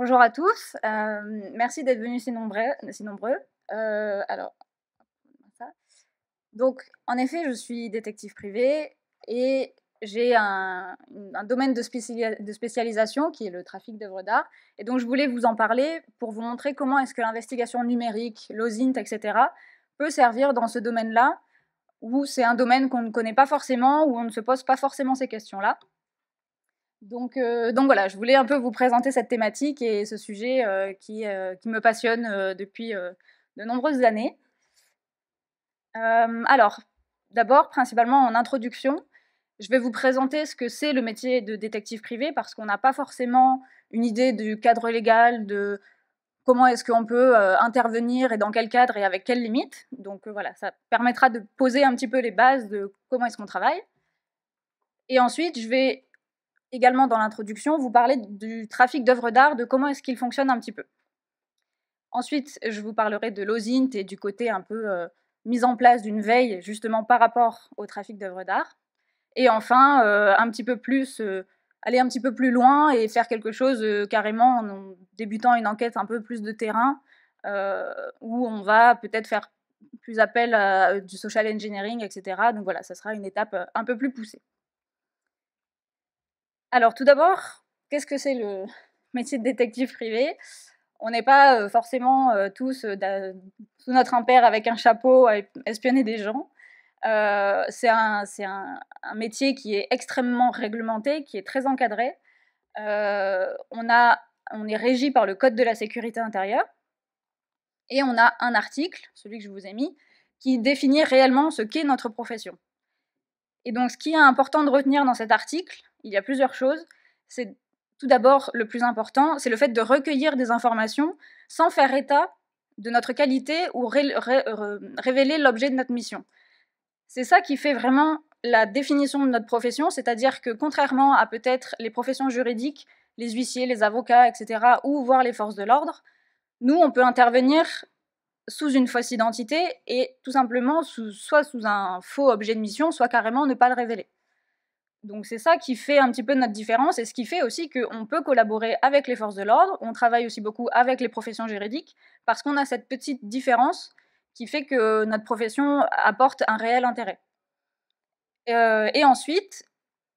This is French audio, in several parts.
Bonjour à tous. Euh, merci d'être venus si nombreux. Euh, alors, donc, en effet, je suis détective privé et j'ai un, domaine de, spécialisation qui est le trafic d'œuvres d'art. Et donc, je voulais vous en parler pour vous montrer comment est-ce que l'investigation numérique, l'OSINT, etc., peut servir dans ce domaine-là, où c'est un domaine qu'on ne connaît pas forcément, où on ne se pose pas forcément ces questions-là. Euh, donc, voilà, je voulais un peu vous présenter cette thématique et ce sujet euh, qui, euh, qui, me passionne depuis de nombreuses années. alors, d'abord, principalement en introduction, je vais vous présenter ce que c'est le métier de détective privé parce qu'on n'a pas forcément une idée du cadre légal, de comment est-ce qu'on peut intervenir et dans quel cadre et avec quelles limites. Donc voilà, ça permettra de poser un petit peu les bases de comment est-ce qu'on travaille. Et ensuite, je vais également dans l'introduction, vous parlez du trafic d'œuvres d'art, de comment est-ce qu'il fonctionne un petit peu. Ensuite, je vous parlerai de l'OSINT et du côté un peu euh, mise en place d'une veille justement par rapport au trafic d'œuvres d'art. Et enfin, euh, un petit peu plus, euh, aller un petit peu plus loin et faire quelque chose carrément en débutant une enquête un peu plus de terrain, où on va peut-être faire plus appel à du social engineering, etc. Donc voilà, ça sera une étape un peu plus poussée. Alors tout d'abord, qu'est-ce que c'est le métier de détective privé On n'est pas euh, forcément euh, tous euh, sous notre impère avec un chapeau à espionner des gens. c'est un, métier qui est extrêmement réglementé, qui est très encadré. on est régi par le Code de la sécurité intérieure. Et on a un article, celui que je vous ai mis, qui définit réellement ce qu'est notre profession. Et donc ce qui est important de retenir dans cet article, il y a plusieurs choses. C'est tout d'abord le plus important, c'est le fait de recueillir des informations sans faire état de notre qualité ou révéler l'objet de notre mission. C'est ça qui fait vraiment la définition de notre profession, c'est-à-dire que contrairement à peut-être les professions juridiques, les huissiers, les avocats, etc., ou voir les forces de l'ordre, nous, on peut intervenir sous une fausse identité et tout simplement soit sous un faux objet de mission, soit carrément ne pas le révéler. Donc c'est ça qui fait un petit peu notre différence et ce qui fait aussi qu'on peut collaborer avec les forces de l'ordre, on travaille aussi beaucoup avec les professions juridiques, parce qu'on a cette petite différence qui fait que notre profession apporte un réel intérêt. Euh, et ensuite,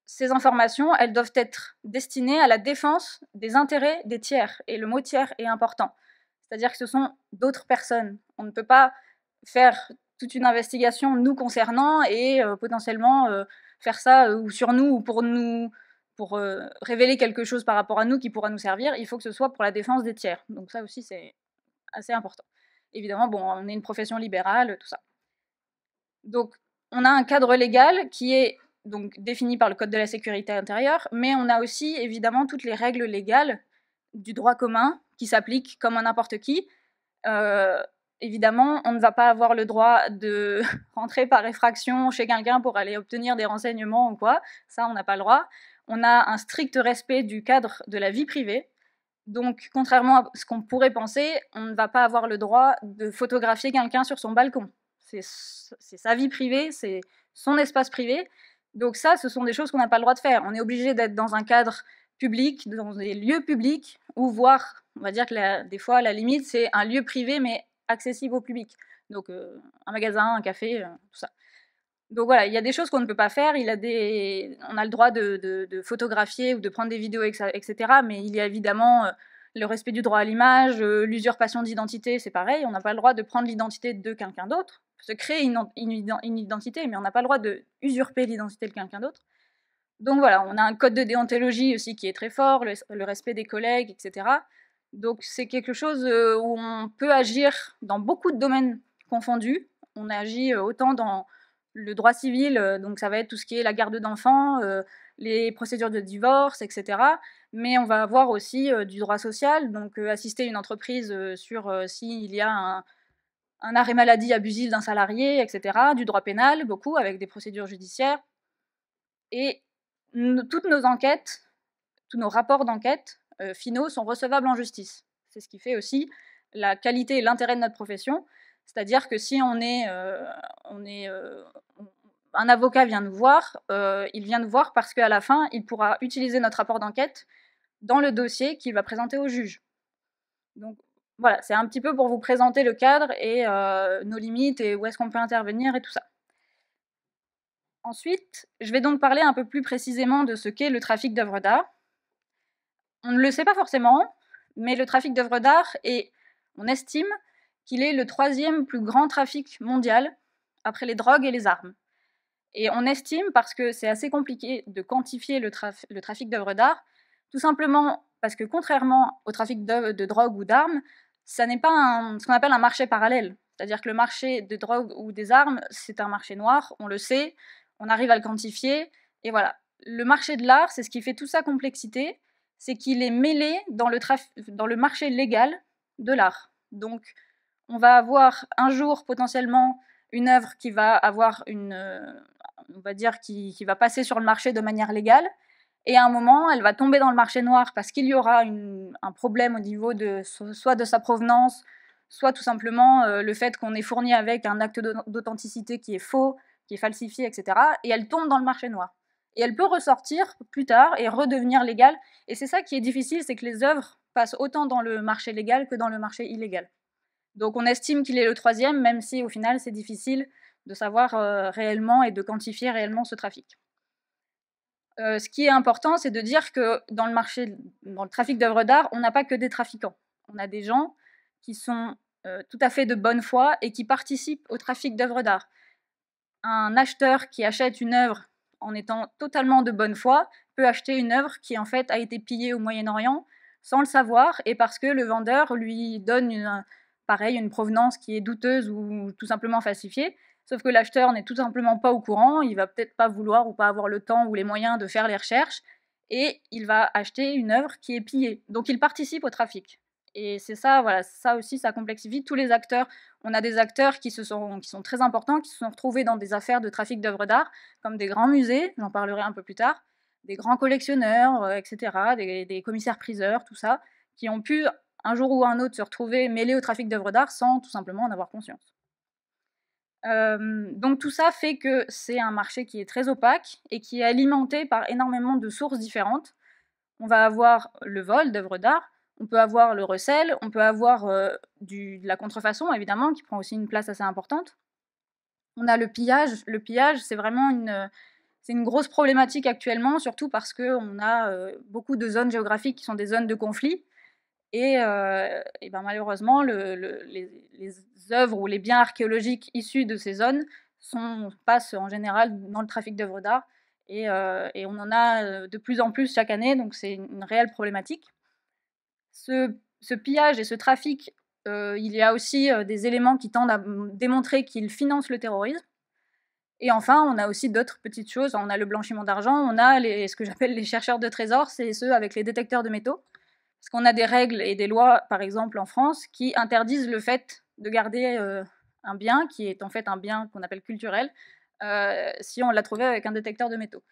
ces informations, elles doivent être destinées à la défense des intérêts des tiers, et le mot tiers est important. C'est-à-dire que ce sont d'autres personnes. On ne peut pas faire toute une investigation nous concernant et euh, potentiellement euh, faire ça euh, ou sur nous ou pour nous pour révéler quelque chose par rapport à nous qui pourra nous servir, il faut que ce soit pour la défense des tiers. Donc ça aussi c'est assez important. Évidemment, bon, on est une profession libérale, tout ça. Donc on a un cadre légal qui est donc défini par le Code de la sécurité intérieure, mais on a aussi évidemment toutes les règles légales du droit commun qui s'appliquent comme n'importe qui évidemment, on ne va pas avoir le droit de rentrer par effraction chez quelqu'un pour aller obtenir des renseignements ou quoi. Ça, on n'a pas le droit. On a un strict respect du cadre de la vie privée. Donc, contrairement à ce qu'on pourrait penser, on ne va pas avoir le droit de photographier quelqu'un sur son balcon. C'est sa vie privée, c'est son espace privé. Donc ça, ce sont des choses qu'on n'a pas le droit de faire. On est obligé d'être dans un cadre public, dans des lieux publics, ou voir, on va dire que des fois, à la limite, c'est un lieu privé, mais accessible au public. Donc un magasin, un café, tout ça. Donc voilà, il y a des choses qu'on ne peut pas faire. Il a des... On a le droit de, photographier ou de prendre des vidéos, etc. Mais il y a évidemment le respect du droit à l'image, l'usurpation d'identité, c'est pareil. On n'a pas le droit de prendre l'identité de quelqu'un d'autre, se créer une, identité, mais on n'a pas le droit de usurper l'identité de quelqu'un d'autre. Donc voilà, on a un code de déontologie aussi qui est très fort, le respect des collègues, etc. Donc c'est quelque chose euh, où on peut agir dans beaucoup de domaines confondus. On agit euh, autant dans le droit civil, euh, donc ça va être tout ce qui est la garde d'enfants, les procédures de divorce, etc. Mais on va avoir aussi du droit social, donc assister une entreprise sur s'il y a un, arrêt maladie abusif d'un salarié, etc. Du droit pénal, beaucoup, avec des procédures judiciaires. Et toutes nos enquêtes, tous nos rapports d'enquête euh, finaux sont recevables en justice. C'est ce qui fait aussi la qualité et l'intérêt de notre profession. C'est-à-dire que si on est, euh, euh, un avocat vient nous voir, il vient nous voir parce qu'à la fin, il pourra utiliser notre rapport d'enquête dans le dossier qu'il va présenter au juge. Donc voilà, c'est un petit peu pour vous présenter le cadre et nos limites et où est-ce qu'on peut intervenir et tout ça. Ensuite, je vais donc parler un peu plus précisément de ce qu'est le trafic d'œuvres d'art. On ne le sait pas forcément, mais le trafic d'œuvres d'art est, on estime, qu'il est le troisième plus grand trafic mondial après les drogues et les armes. Et on estime, parce que c'est assez compliqué de quantifier le, le trafic d'œuvres d'art, tout simplement parce que contrairement au trafic de, drogues drogue ou d'armes, ça n'est pas ce qu'on appelle un marché parallèle. C'est-à-dire que le marché de drogues ou des armes, c'est un marché noir, on le sait, on arrive à le quantifier, et voilà. Le marché de l'art, c'est ce qui fait toute sa complexité, c'est qu'il est mêlé dans le, marché légal de l'art. Donc, on va avoir un jour potentiellement une œuvre qui va avoir une, euh, on va dire, qui, va passer sur le marché de manière légale. Et à un moment, elle va tomber dans le marché noir parce qu'il y aura un problème au niveau de soit de sa provenance, soit tout simplement euh, le fait qu'on est fourni avec un acte d'authenticité qui est faux, qui est falsifié, etc. Et elle tombe dans le marché noir et elle peut ressortir plus tard et redevenir légale. Et c'est ça qui est difficile, c'est que les œuvres passent autant dans le marché légal que dans le marché illégal. Donc on estime qu'il est le troisième, même si au final c'est difficile de savoir euh, réellement et de quantifier réellement ce trafic. Euh, ce qui est important, c'est de dire que dans le marché, dans le trafic d'œuvres d'art, on n'a pas que des trafiquants. On a des gens qui sont euh, tout à fait de bonne foi et qui participent au trafic d'œuvres d'art. Un acheteur qui achète une œuvre en étant totalement de bonne foi, peut acheter une œuvre qui en fait a été pillée au Moyen-Orient sans le savoir et parce que le vendeur lui donne une, pareil une provenance qui est douteuse ou tout simplement falsifiée. Sauf que l'acheteur n'est tout simplement pas au courant, il va peut-être pas vouloir ou pas avoir le temps ou les moyens de faire les recherches et il va acheter une œuvre qui est pillée. Donc il participe au trafic. Et c'est ça, voilà, ça aussi, ça complexifie tous les acteurs. On a des acteurs qui, se sont, qui sont très importants, qui se sont retrouvés dans des affaires de trafic d'œuvres d'art, comme des grands musées, j'en parlerai un peu plus tard, des grands collectionneurs, euh, etc., des, commissaires-priseurs, tout ça, qui ont pu un jour ou un autre se retrouver mêlés au trafic d'œuvres d'art sans tout simplement en avoir conscience. Euh, donc tout ça fait que c'est un marché qui est très opaque et qui est alimenté par énormément de sources différentes. On va avoir le vol d'œuvres d'art, on peut avoir le recel, on peut avoir de la contrefaçon, évidemment, qui prend aussi une place assez importante. On a le pillage. Le pillage, c'est vraiment une, c'est une grosse problématique actuellement, surtout parce qu'on a beaucoup de zones géographiques qui sont des zones de conflit. Et, ben malheureusement, les, œuvres ou les biens archéologiques issus de ces zones passent en général dans le trafic d'œuvres d'art. Et, et, on en a de plus en plus chaque année, donc c'est une réelle problématique ce, pillage et ce trafic, euh, il y a aussi euh, des éléments qui tendent à démontrer qu'ils financent le terrorisme. Et enfin, on a aussi d'autres petites choses. On a le blanchiment d'argent, on a ce que j'appelle les chercheurs de trésors, c'est ceux avec les détecteurs de métaux. Parce qu'on a des règles et des lois, par exemple en France, qui interdisent le fait de garder euh, un bien, qui est en fait un bien qu'on appelle culturel, si on l'a trouvé avec un détecteur de métaux.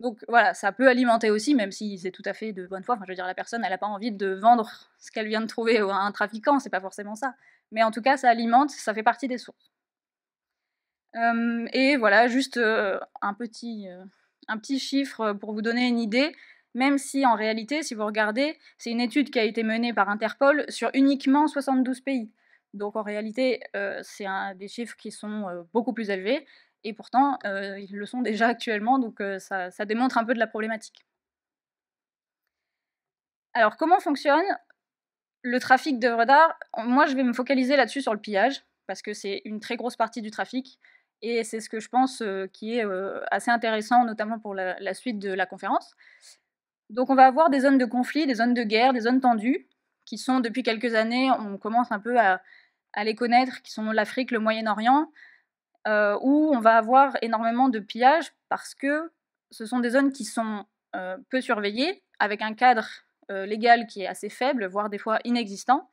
Donc voilà, ça peut alimenter aussi, même si c'est tout à fait de bonne foi. Enfin, je veux dire, la personne, elle n'a pas envie de vendre ce qu'elle vient de trouver à un trafiquant, c'est pas forcément ça. Mais en tout cas, ça alimente, ça fait partie des sources. et voilà, juste euh, un, petit, euh, un petit chiffre pour vous donner une idée, même si en réalité, si vous regardez, c'est une étude qui a été menée par Interpol sur uniquement 72 pays. Donc en réalité, euh, c'est des chiffres qui sont beaucoup plus élevés. Et pourtant, euh, ils le sont déjà actuellement, donc ça, démontre un peu de la problématique. Alors, comment fonctionne le trafic d'œuvres d'art Moi, je vais me focaliser là-dessus sur le pillage, parce que c'est une très grosse partie du trafic, et c'est ce que je pense qui est assez intéressant, notamment pour la, suite de la conférence. Donc, on va avoir des zones de conflit, des zones de guerre, des zones tendues, qui sont depuis quelques années, on commence un peu à les connaître, qui sont l'Afrique, le Moyen-Orient, euh, où on va avoir énormément de pillages parce que ce sont des zones qui sont euh, peu surveillées, avec un cadre euh, légal qui est assez faible, voire des fois inexistant.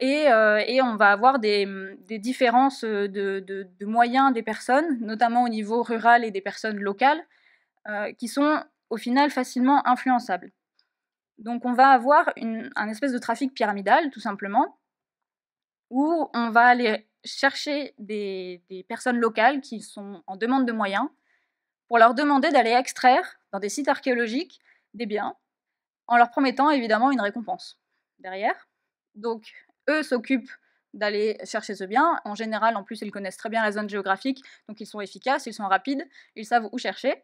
Et, on va avoir des, différences de, moyens des personnes, notamment au niveau rural et des personnes locales, qui sont au final facilement influençables. Donc on va avoir une, un espèce de trafic pyramidal, tout simplement, où on va aller chercher des, personnes locales qui sont en demande de moyens pour leur demander d'aller extraire dans des sites archéologiques des biens en leur promettant évidemment une récompense derrière. Donc eux s'occupent d'aller chercher ce bien. En général, en plus, ils connaissent très bien la zone géographique, donc ils sont efficaces, ils sont rapides, ils savent où chercher.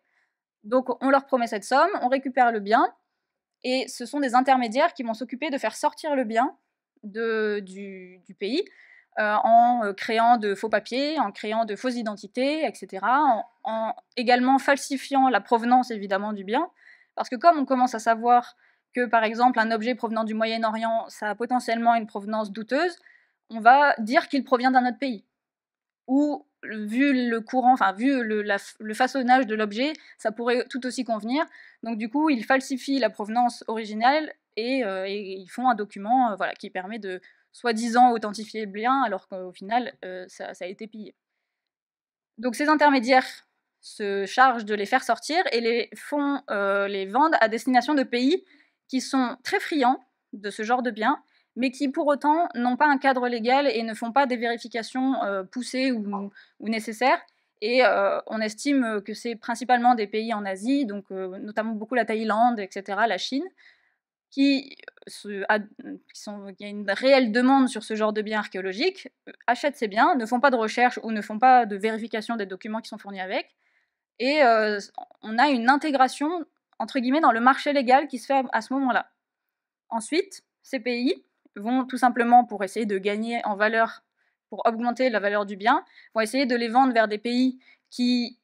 Donc on leur promet cette somme, on récupère le bien, et ce sont des intermédiaires qui vont s'occuper de faire sortir le bien du pays euh, en euh, créant de faux papiers, en créant de fausses identités, etc., en, également falsifiant la provenance évidemment du bien, parce que comme on commence à savoir que par exemple un objet provenant du Moyen-Orient, ça a potentiellement une provenance douteuse, on va dire qu'il provient d'un autre pays. Ou vu le courant, enfin vu le, façonnage de l'objet, ça pourrait tout aussi convenir. Donc du coup, ils falsifient la provenance originale euh, et, ils font un document voilà, qui permet de, soi-disant authentifié le bien, alors qu'au final, euh, ça, a été pillé. Donc ces intermédiaires se chargent de les faire sortir et les font, euh, les vendent à destination de pays qui sont très friands de ce genre de biens, mais qui pour autant n'ont pas un cadre légal et ne font pas des vérifications euh, poussées ou, nécessaires. Et on estime que c'est principalement des pays en Asie, donc notamment beaucoup la Thaïlande, etc., la Chine, qui, a, une réelle demande sur ce genre de biens archéologiques, euh, achètent ces biens, ne font pas de recherche ou ne font pas de vérification des documents qui sont fournis avec, et euh, on a une intégration, entre guillemets, dans le marché légal qui se fait à ce moment-là. Ensuite, ces pays vont tout simplement, pour essayer de gagner en valeur, pour augmenter la valeur du bien, vont essayer de les vendre vers des pays qui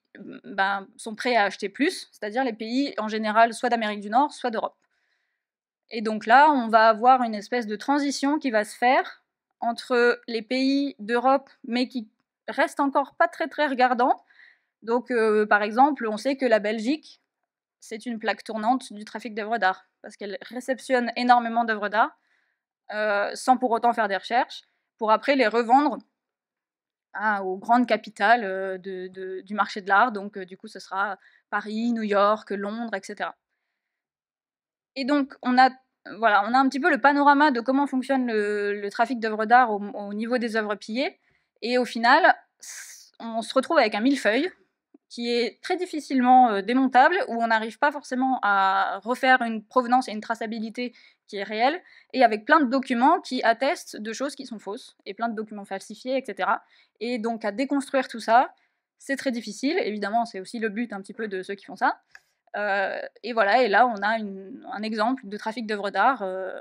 ben, sont prêts à acheter plus, c'est-à-dire les pays en général soit d'Amérique du Nord, soit d'Europe. Et donc là, on va avoir une espèce de transition qui va se faire entre les pays d'Europe, mais qui restent encore pas très très regardants. Donc, euh, par exemple, on sait que la Belgique, c'est une plaque tournante du trafic d'œuvres d'art, parce qu'elle réceptionne énormément d'œuvres d'art, euh, sans pour autant faire des recherches, pour après les revendre aux grandes capitales euh, du marché de l'art. Donc, du coup, ce sera Paris, New York, Londres, etc. Et donc, on a, voilà, on a un petit peu le panorama de comment fonctionne le, trafic d'œuvres d'art au, niveau des œuvres pillées. Et au final, on se retrouve avec un millefeuille qui est très difficilement euh, démontable, où on n'arrive pas forcément à refaire une provenance et une traçabilité qui est réelle, et avec plein de documents qui attestent de choses qui sont fausses, et plein de documents falsifiés, etc. Et donc à déconstruire tout ça, c'est très difficile, évidemment c'est aussi le but un petit peu de ceux qui font ça. Euh, et voilà, et là, on a un exemple de trafic d'œuvres d'art euh,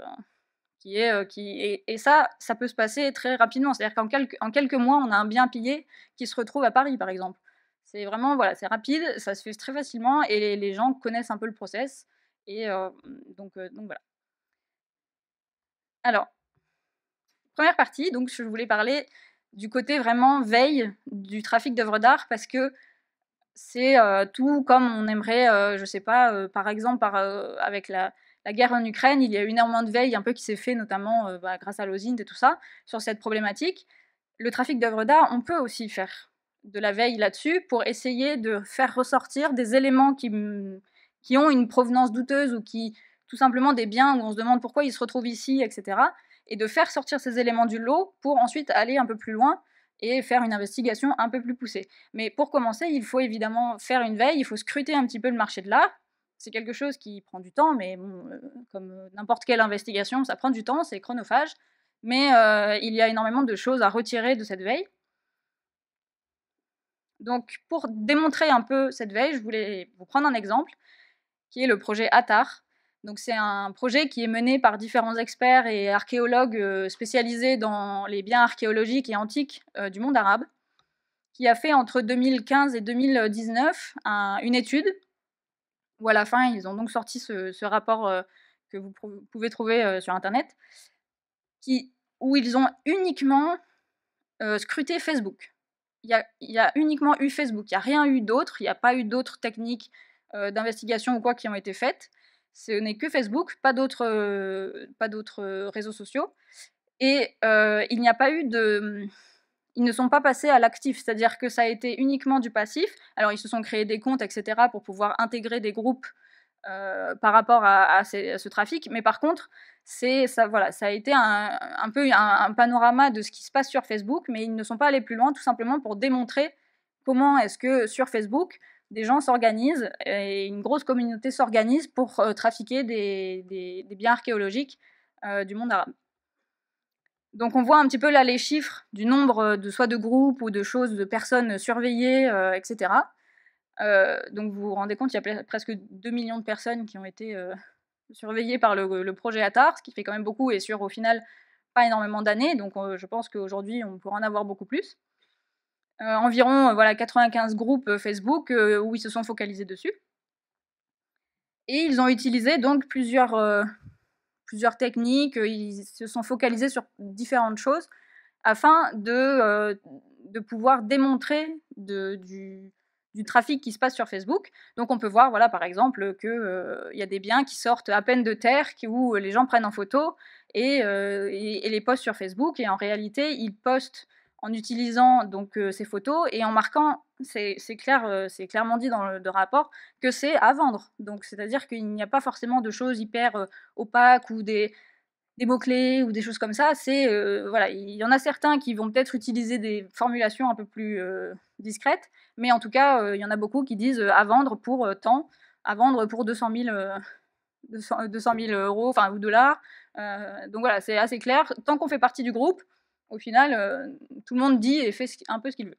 qui est euh, qui et, ça ça peut se passer très rapidement c'est à dire qu'en quelques, en quelques mois on a un bien pillé qui se retrouve à Paris par exemple c'est vraiment voilà c'est rapide ça se fait très facilement et les, gens connaissent un peu le process et donc donc voilà alors première partie donc je voulais parler du côté vraiment veille du trafic d'œuvres d'art parce que c'est tout comme on aimerait, je ne sais pas, par exemple, avec la, guerre en Ukraine, il y a eu énormément de veille un peu qui s'est fait, notamment bah, grâce à l'OSINT et tout ça, sur cette problématique. Le trafic d'œuvres d'art, on peut aussi faire de la veille là-dessus pour essayer de faire ressortir des éléments qui, qui ont une provenance douteuse ou qui, tout simplement, des biens où on se demande pourquoi ils se retrouvent ici, etc. Et de faire sortir ces éléments du lot pour ensuite aller un peu plus loin et faire une investigation un peu plus poussée. Mais pour commencer, il faut évidemment faire une veille, il faut scruter un petit peu le marché de l'art. C'est quelque chose qui prend du temps, mais euh, comme euh, n'importe quelle investigation, ça prend du temps, c'est chronophage. Mais euh, il y a énormément de choses à retirer de cette veille. Donc pour démontrer un peu cette veille, je voulais vous prendre un exemple qui est le projet ATAR, donc c'est un projet qui est mené par différents experts et archéologues euh, spécialisés dans les biens archéologiques et antiques euh, du monde arabe, qui a fait entre 2015 et 2019 une étude, où à la fin ils ont donc sorti ce, rapport euh, que vous pouvez trouver sur Internet, qui, où ils ont uniquement scruté Facebook. Il y, a, uniquement eu Facebook, il n'y a rien eu d'autre, il n'y a pas eu d'autres techniques d'investigation ou quoi qui ont été faites. Ce n'est que Facebook, pas d'autres, pas d'autres réseaux sociaux. Et il n'y a pas eu de. Mmh, ils ne sont pas passés à l'actif, c'est-à-dire que ça a été uniquement du passif. Alors, ils se sont créés des comptes, etc., pour pouvoir intégrer des groupes par rapport à, ce trafic. Mais par contre, c'est ça, voilà, ça a été un, peu un, panorama de ce qui se passe sur Facebook, mais ils ne sont pas allés plus loin, tout simplement pour démontrer comment est-ce que sur Facebook, des gens s'organisent et une grosse communauté s'organise pour euh, trafiquer des, biens archéologiques euh, du monde arabe. Donc on voit un petit peu là les chiffres du nombre euh, de soit de groupes ou de choses, de personnes surveillées, etc. donc vous vous rendez compte, il y a presque 2 millions de personnes qui ont été surveillées par le, le, projet ATAR, ce qui fait quand même beaucoup et sur au final pas énormément d'années. Donc je pense qu'aujourd'hui on pourrait en avoir beaucoup plus. Euh, environ euh, voilà, 95 groupes euh, Facebook où ils se sont focalisés dessus. Et ils ont utilisé donc plusieurs, plusieurs techniques, ils se sont focalisés sur différentes choses afin de, de pouvoir démontrer du, du trafic qui se passe sur Facebook. Donc on peut voir, voilà, par exemple, qu'il y a des biens qui sortent à peine de terre, qui, où les gens prennent en photo et les postent sur Facebook. Et en réalité, ils postent en utilisant donc ces photos et en marquant, c'est clair, c'est clairement dit dans le rapport que c'est à vendre. Donc c'est-à-dire qu'il n'y a pas forcément de choses hyper opaques ou des, mots clés ou des choses comme ça. C'est voilà, il y en a certains qui vont peut-être utiliser des formulations un peu plus discrètes, mais en tout cas, il y en a beaucoup qui disent à vendre pour tant, à vendre pour 200 000. 200 euros, enfin, ou dollars. donc voilà, c'est assez clair. Tant qu'on fait partie du groupe, au final, euh, tout le monde dit et fait un peu ce qu'il veut.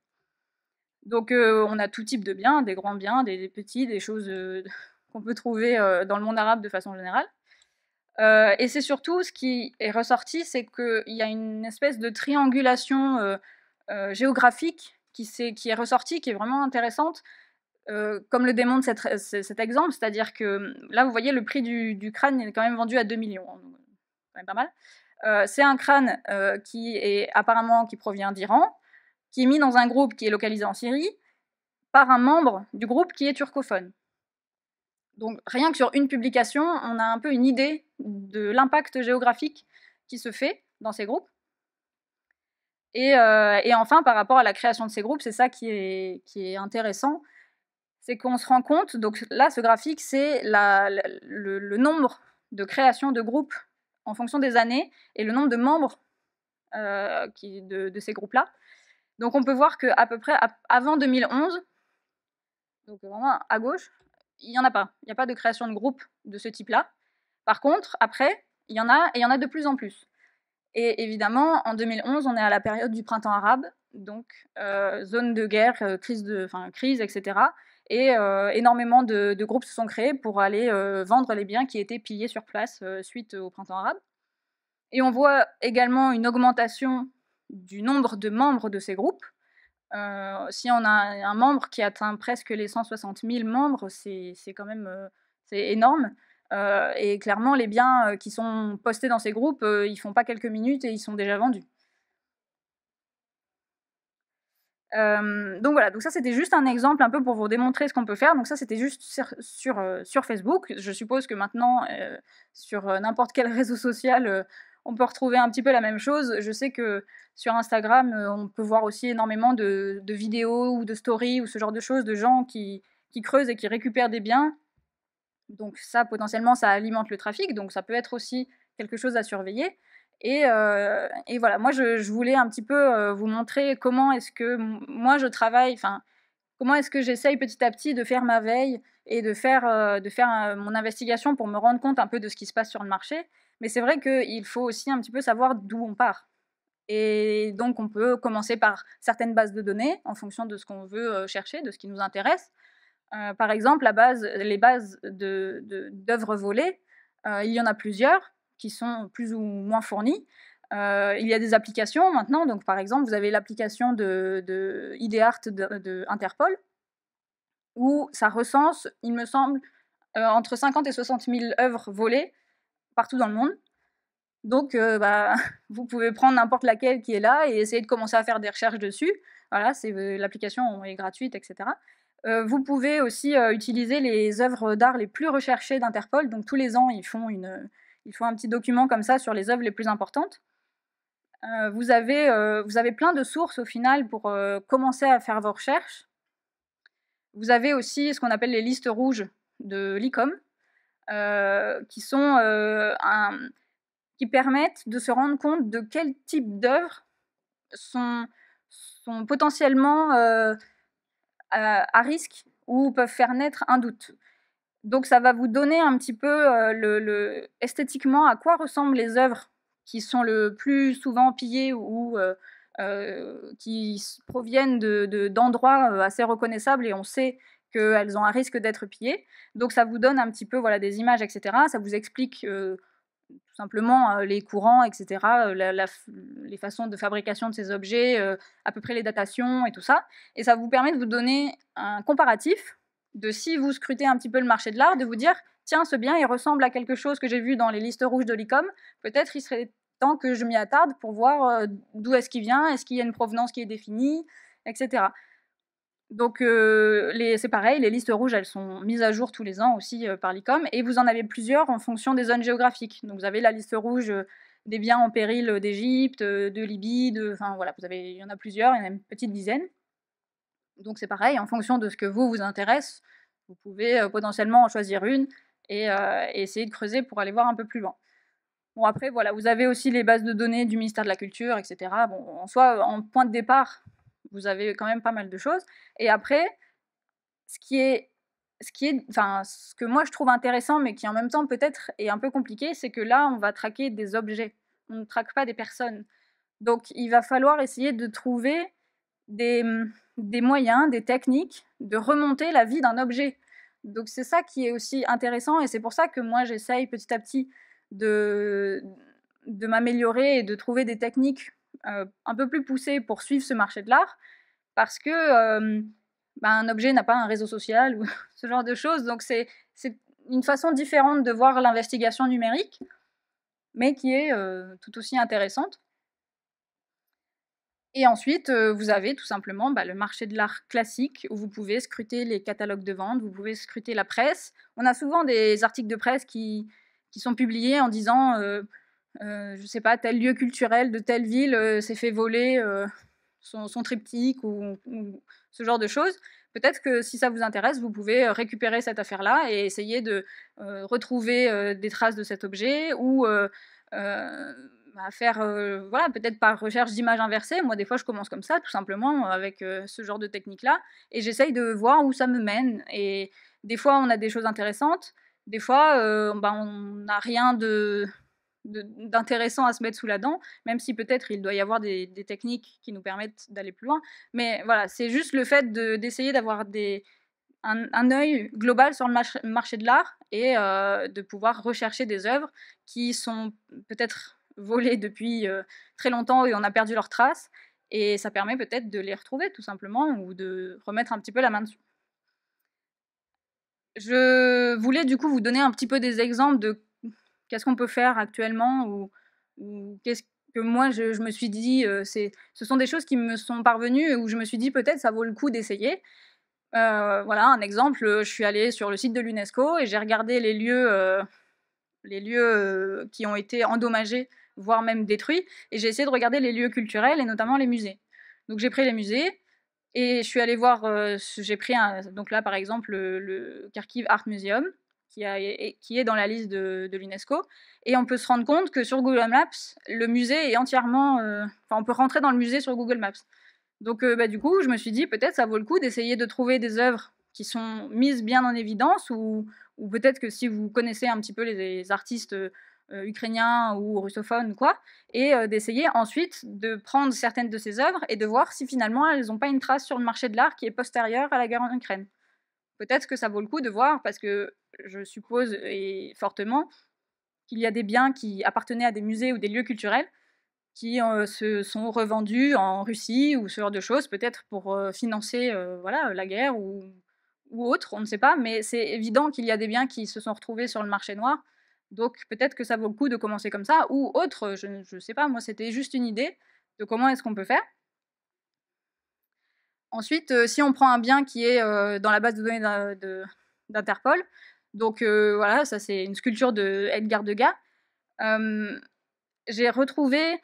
Donc euh, on a tout type de biens, des grands biens, des, petits, des choses euh, qu'on peut trouver dans le monde arabe de façon générale. et c'est surtout ce qui est ressorti, c'est qu'il y a une espèce de triangulation géographique qui, est, qui ressortie, qui est vraiment intéressante, comme le démontre cet exemple. C'est-à-dire que là, vous voyez, le prix du, crâne est quand même vendu à 2 millions, hein, quand même pas mal. Euh, c'est un crâne euh, qui est apparemment qui provient d'Iran, qui est mis dans un groupe qui est localisé en Syrie par un membre du groupe qui est turcophone. Donc rien que sur une publication, on a un peu une idée de l'impact géographique qui se fait dans ces groupes. Et, euh, enfin, par rapport à la création de ces groupes, c'est ça qui est, qui est intéressant, c'est qu'on se rend compte, donc là, ce graphique, c'est le, nombre de créations de groupes en fonction des années et le nombre de membres euh, qui, de, ces groupes-là. Donc on peut voir qu'à peu près avant 2011, donc vraiment à gauche, il n'y en a pas. Il n'y a pas de création de groupe de ce type-là. Par contre, après, il y en a et il y en a de plus en plus. Et évidemment, en 2011, on est à la période du printemps arabe, donc euh, zone de guerre, euh, crise, de, crise, etc. Et euh, énormément de, groupes se sont créés pour aller euh, vendre les biens qui étaient pillés sur place euh, suite au printemps arabe. Et on voit également une augmentation du nombre de membres de ces groupes. si on a un membre qui atteint presque les 160 000 membres, c'est quand même énorme. et clairement, les biens qui sont postés dans ces groupes, ils font pas quelques minutes et ils sont déjà vendus. Euh, donc voilà, donc ça c'était juste un exemple un peu pour vous démontrer ce qu'on peut faire. Donc ça c'était juste sur, euh, Facebook. Je suppose que maintenant, euh, sur n'importe quel réseau social, on peut retrouver un petit peu la même chose. Je sais que sur Instagram, on peut voir aussi énormément de, vidéos ou de stories ou ce genre de choses de gens qui creusent et qui récupèrent des biens. Donc ça potentiellement, ça alimente le trafic. Donc ça peut être aussi quelque chose à surveiller. Euh, et, voilà, moi, je, voulais un petit peu euh, vous montrer comment est-ce que moi, je travaille, enfin, comment est-ce que j'essaye petit à petit de faire ma veille et de faire, euh, de faire mon investigation pour me rendre compte un peu de ce qui se passe sur le marché. Mais c'est vrai qu'il faut aussi un petit peu savoir d'où on part. Et donc, on peut commencer par certaines bases de données en fonction de ce qu'on veut chercher, de ce qui nous intéresse. par exemple, la base, les bases d'œuvres volées, il y en a plusieurs qui sont plus ou moins fournis. Euh, il y a des applications maintenant. Donc, par exemple, vous avez l'application de, de IDArt de, Interpol, où ça recense, il me semble, euh, entre 50 et 60 000 œuvres volées partout dans le monde. Donc, euh, bah, vous pouvez prendre n'importe laquelle qui est là et essayer de commencer à faire des recherches dessus. Voilà, l'application est gratuite, etc. vous pouvez aussi utiliser les œuvres d'art les plus recherchées d'Interpol. Donc, tous les ans, ils font une, il faut un petit document comme ça sur les œuvres les plus importantes. Euh, vous, avez, euh, vous avez plein de sources au final pour euh, commencer à faire vos recherches. Vous avez aussi ce qu'on appelle les listes rouges de l'ICOM, qui, sont, qui permettent de se rendre compte de quel type d'œuvres sont, sont potentiellement à risque ou peuvent faire naître un doute. Donc ça va vous donner un petit peu euh, esthétiquement à quoi ressemblent les œuvres qui sont le plus souvent pillées ou euh, euh, qui proviennent d'endroits assez reconnaissables et on sait qu'elles ont un risque d'être pillées. Donc ça vous donne un petit peu voilà, des images, etc. Ça vous explique tout simplement les courants, etc., les façons de fabrication de ces objets, à peu près les datations et tout ça. Et ça vous permet de vous donner un comparatif de si vous scrutez un petit peu le marché de l'art, de vous dire, tiens, ce bien, il ressemble à quelque chose que j'ai vu dans les listes rouges de l'ICOM, peut-être il serait temps que je m'y attarde pour voir euh, d'où est-ce qu'il vient, est-ce qu'il y a une provenance qui est définie, etc. Donc euh, c'est pareil, les listes rouges, elles sont mises à jour tous les ans aussi euh, par l'ICOM, et vous en avez plusieurs en fonction des zones géographiques. Donc vous avez la liste rouge des biens en péril d'Égypte, de Libye, enfin voilà, vous avez, il y en a plusieurs, il y en a une petite dizaine. Donc c'est pareil, en fonction de ce que vous vous intéresse, vous pouvez euh, potentiellement en choisir une et, euh, essayer de creuser pour aller voir un peu plus loin. Bon après voilà, vous avez aussi les bases de données du ministère de la Culture, etc. Bon en soi, euh, en point de départ, vous avez quand même pas mal de choses. Et après, ce qui est ce qui est, enfin, ce que moi je trouve intéressant, mais qui en même temps peut-être est un peu compliqué, c'est que là, on va traquer des objets. On ne traque pas des personnes. Donc, il va falloir essayer de trouver des, moyens, des techniques de remonter la vie d'un objet. Donc c'est ça qui est aussi intéressant et c'est pour ça que moi j'essaye petit à petit de, de m'améliorer et de trouver des techniques euh, un peu plus poussées pour suivre ce marché de l'art parce que euh, ben, un objet n'a pas un réseau social ou ce genre de choses. Donc c'est une façon différente de voir l'investigation numérique mais qui est euh, tout aussi intéressante. Et ensuite, euh, vous avez tout simplement bah, le marché de l'art classique où vous pouvez scruter les catalogues de vente, vous pouvez scruter la presse. On a souvent des articles de presse qui, qui sont publiés en disant, euh, euh, je ne sais pas, tel lieu culturel de telle ville s'est fait voler son, triptyque ou, ou, ce genre de choses. Peut-être que si ça vous intéresse, vous pouvez récupérer cette affaire-là et essayer de retrouver des traces de cet objet ou à faire, euh, voilà, peut-être par recherche d'images inversées. Moi, des fois, je commence comme ça, tout simplement, avec euh, ce genre de technique-là, et j'essaye de voir où ça me mène. Et des fois, on a des choses intéressantes, des fois, euh, ben, on n'a rien de d'intéressant à se mettre sous la dent, même si peut-être il doit y avoir des, techniques qui nous permettent d'aller plus loin. Mais voilà, c'est juste le fait d'essayer d'avoir des, un, œil global sur le marché de l'art et de pouvoir rechercher des œuvres qui sont peut-être volés depuis euh, très longtemps et on a perdu leurs traces. Et ça permet peut-être de les retrouver tout simplement ou de remettre un petit peu la main dessus. Je voulais du coup vous donner un petit peu des exemples de qu'est-ce qu'on peut faire actuellement ou, qu'est-ce que moi je, me suis dit, euh, ce sont des choses qui me sont parvenues et où je me suis dit peut-être ça vaut le coup d'essayer. Euh, voilà, un exemple, je suis allée sur le site de l'UNESCO et j'ai regardé les lieux, les lieux qui ont été endommagés voire même détruit, Et j'ai essayé de regarder les lieux culturels et notamment les musées. Donc j'ai pris les musées et je suis allée voir, euh, j'ai pris donc là par exemple le, Kharkiv Art Museum qui, est dans la liste de, l'UNESCO. Et on peut se rendre compte que sur Google Maps, le musée est entièrement, euh, enfin on peut rentrer dans le musée sur Google Maps. Donc euh, bah, du coup, je me suis dit peut-être ça vaut le coup d'essayer de trouver des œuvres qui sont mises bien en évidence ou, ou peut-être que si vous connaissez un petit peu les artistes euh, ukrainien ou russophone quoi, et euh, d'essayer ensuite de prendre certaines de ces œuvres et de voir si finalement elles n'ont pas une trace sur le marché de l'art qui est postérieur à la guerre en Ukraine. Peut-être que ça vaut le coup de voir, parce que je suppose et fortement qu'il y a des biens qui appartenaient à des musées ou des lieux culturels qui euh, se sont revendus en Russie ou ce genre de choses, peut-être pour financer voilà, la guerre ou, ou, autre, on ne sait pas, mais c'est évident qu'il y a des biens qui se sont retrouvés sur le marché noir donc peut-être que ça vaut le coup de commencer comme ça, ou autre, je ne sais pas, moi c'était juste une idée de comment est-ce qu'on peut faire. Ensuite, euh, si on prend un bien qui est euh, dans la base de données d'Interpol, donc euh, voilà, ça c'est une sculpture de Edgar Degas, j'ai retrouvé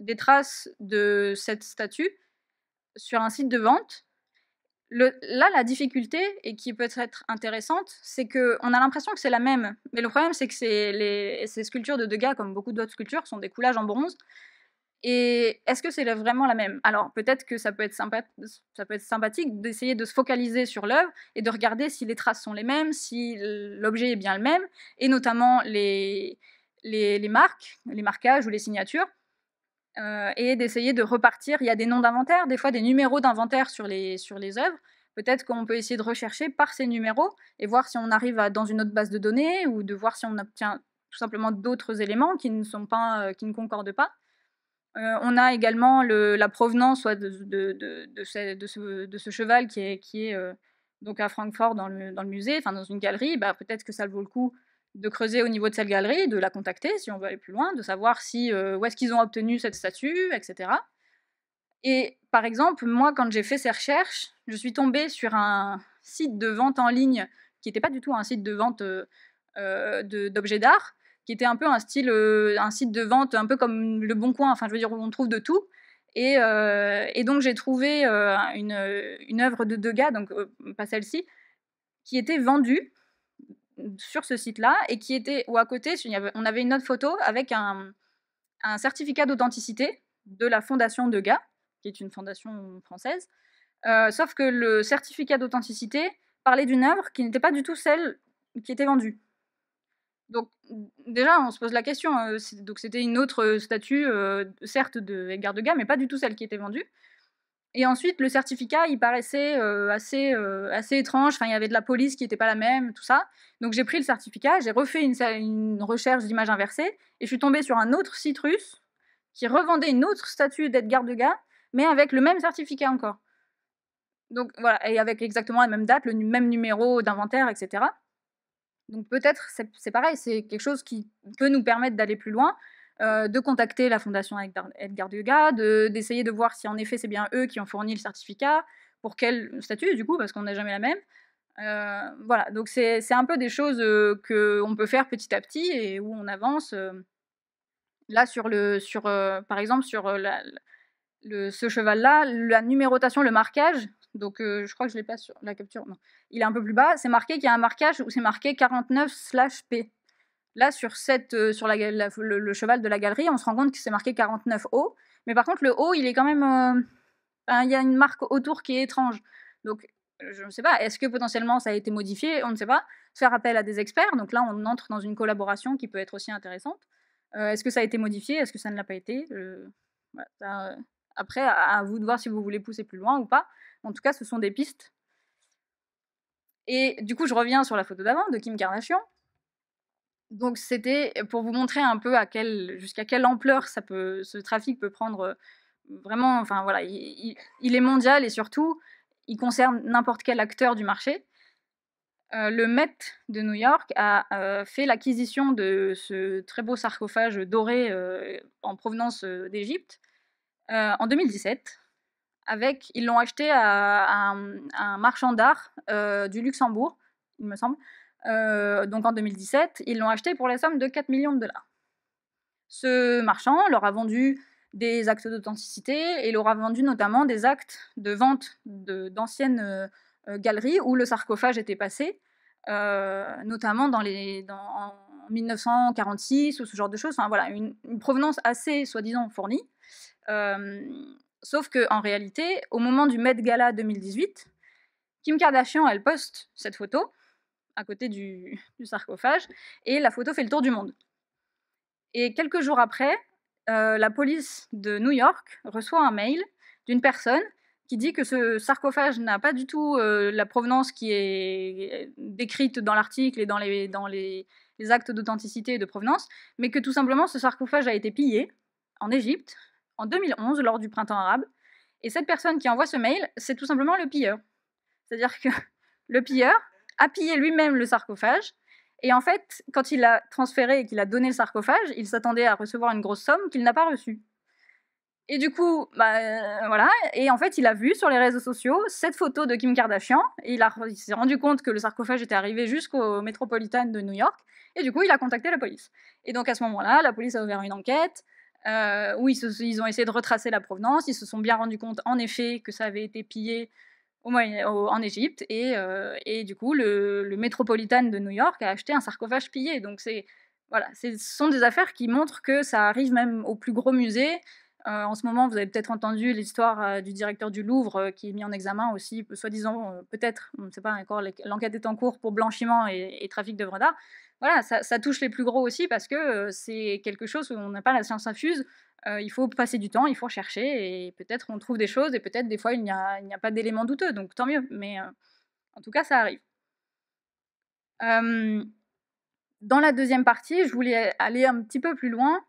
des traces de cette statue sur un site de vente là, la difficulté, et qui peut être intéressante, c'est qu'on a l'impression que c'est la même. Mais le problème, c'est que ces sculptures de Degas, comme beaucoup d'autres sculptures, sont des coulages en bronze. Et est-ce que c'est vraiment la même Alors peut-être que ça peut être, sympathique d'essayer de se focaliser sur l'œuvre et de regarder si les traces sont les mêmes, si l'objet est bien le même, et notamment les marques, les marquages ou les signatures. Euh, et d'essayer de repartir. Il y a des noms d'inventaire, des fois des numéros d'inventaire sur les, sur les œuvres. Peut-être qu'on peut essayer de rechercher par ces numéros et voir si on arrive à, dans une autre base de données ou de voir si on obtient tout simplement d'autres éléments qui ne, sont pas, euh, qui ne concordent pas. Euh, on a également la provenance soit de, de, de, ce, cheval qui est, qui est donc à Francfort dans le, dans le musée, enfin dans une galerie. Bah, Peut-être que ça vaut le coup de creuser au niveau de cette galerie, de la contacter si on veut aller plus loin, de savoir si, euh, où est-ce qu'ils ont obtenu cette statue, etc. Et par exemple, moi, quand j'ai fait ces recherches, je suis tombée sur un site de vente en ligne qui n'était pas du tout un site de vente euh, euh, d'objets d'art, qui était un peu un style, un site de vente un peu comme Le Bon Coin, enfin je veux dire où on trouve de tout. Et, donc j'ai trouvé une, une, œuvre de Degas, donc pas celle-ci, qui était vendue sur ce site-là et qui était, ou à côté, on avait une autre photo avec un, certificat d'authenticité de la fondation de Degas, qui est une fondation française. Euh, sauf que le certificat d'authenticité parlait d'une œuvre qui n'était pas du tout celle qui était vendue. Donc déjà, on se pose la question. Euh, donc c'était une autre statue, euh, certes de Edgar Degas, mais pas du tout celle qui était vendue. Et ensuite, le certificat, il paraissait euh, assez, euh, assez étrange. Enfin, il y avait de la police qui n'était pas la même, tout ça. Donc, j'ai pris le certificat, j'ai refait une, recherche d'image inversée et je suis tombée sur un autre site russe qui revendait une autre statue d'Edgar Degas, mais avec le même certificat encore. Donc, voilà, et avec exactement la même date, le même numéro d'inventaire, etc. Donc, peut-être, c'est pareil, c'est quelque chose qui peut nous permettre d'aller plus loin euh, de contacter la fondation Edgar Degas, d'essayer de, voir si en effet c'est bien eux qui ont fourni le certificat, pour quel statut du coup, parce qu'on n'a jamais la même. Euh, voilà, donc c'est un peu des choses euh, que qu'on peut faire petit à petit et où on avance. là, sur le, sur, par exemple, sur ce cheval-là, la numérotation, le marquage, donc je crois que je l'ai pas sur la capture. Non. Il est un peu plus bas. C'est marqué qu'il y a un marquage où c'est marqué 49/P. slash Là, sur, euh, le, cheval de la galerie, on se rend compte que c'est marqué 49 O. Mais par contre, le O, il est quand même. Euh, il y a une marque autour qui est étrange. Donc, je ne sais pas, est-ce que potentiellement ça a été modifié On ne sait pas. Faire appel à des experts. Donc là, on entre dans une collaboration qui peut être aussi intéressante. Euh, est-ce que ça a été modifié Est-ce que ça ne l'a pas été Après, à, à vous de voir si vous voulez pousser plus loin ou pas. En tout cas, ce sont des pistes. Et du coup, je reviens sur la photo d'avant de Kim Kardashian. Donc c'était pour vous montrer un peu à jusqu'à quelle ampleur ce trafic peut prendre. Euh, vraiment, enfin voilà, il, est mondial et surtout, il concerne n'importe quel acteur du marché. Euh, le Met de New York a euh, fait l'acquisition de ce très beau sarcophage doré en provenance d'Égypte en 2017. Avec, ils l'ont acheté à, un, marchand d'art du Luxembourg, il me semble, euh, donc en 2017, ils l'ont acheté pour la somme de 4 millions de dollars. Ce marchand leur a vendu des actes d'authenticité et leur a vendu notamment des actes de vente d'anciennes euh, galeries où le sarcophage était passé, euh, notamment dans les, dans, en 1946 ou ce genre de choses. voilà, une, provenance assez soi-disant fournie. sauf qu'en réalité, au moment du Met Gala 2018, Kim Kardashian, elle poste cette photo à côté du, sarcophage, et la photo fait le tour du monde. Et quelques jours après, euh, la police de New York reçoit un mail d'une personne qui dit que ce sarcophage n'a pas du tout euh, la provenance qui est euh, décrite dans l'article et dans les, les actes d'authenticité et de provenance, mais que tout simplement ce sarcophage a été pillé en Égypte en 2011 lors du printemps arabe. Et cette personne qui envoie ce mail, c'est tout simplement le pilleur. C'est-à-dire que le pilleur, a pillé lui-même le sarcophage. Et en fait, quand il a transféré et qu'il a donné le sarcophage, il s'attendait à recevoir une grosse somme qu'il n'a pas reçue. Et du coup, bah, euh, voilà. Et en fait, il a vu sur les réseaux sociaux cette photo de Kim Kardashian. Et il, s'est rendu compte que le sarcophage était arrivé jusqu'au Metropolitan de New York. Et du coup, il a contacté la police. Et donc, à ce moment-là, la police a ouvert une enquête euh, où ils, ils ont essayé de retracer la provenance. Ils se sont bien rendus compte, en effet, que ça avait été pillé en Égypte. Euh, et, du coup, le, métropolitain de New York a acheté un sarcophage pillé. Donc, c'est voilà, ce sont des affaires qui montrent que ça arrive même au plus gros musée. Euh, en ce moment, vous avez peut-être entendu l'histoire euh, du directeur du Louvre qui est mis en examen aussi, soi-disant, peut-être, on ne sait pas encore, l'enquête est en cours pour blanchiment et, trafic d'œuvres d'art. Voilà, ça, touche les plus gros aussi parce que c'est quelque chose où on n'a pas la science infuse. Euh, il faut passer du temps, il faut chercher, et peut-être on trouve des choses, et peut-être des fois il n'y a, pas d'éléments douteux, donc tant mieux, mais euh, en tout cas ça arrive. dans la deuxième partie, je voulais aller un petit peu plus loin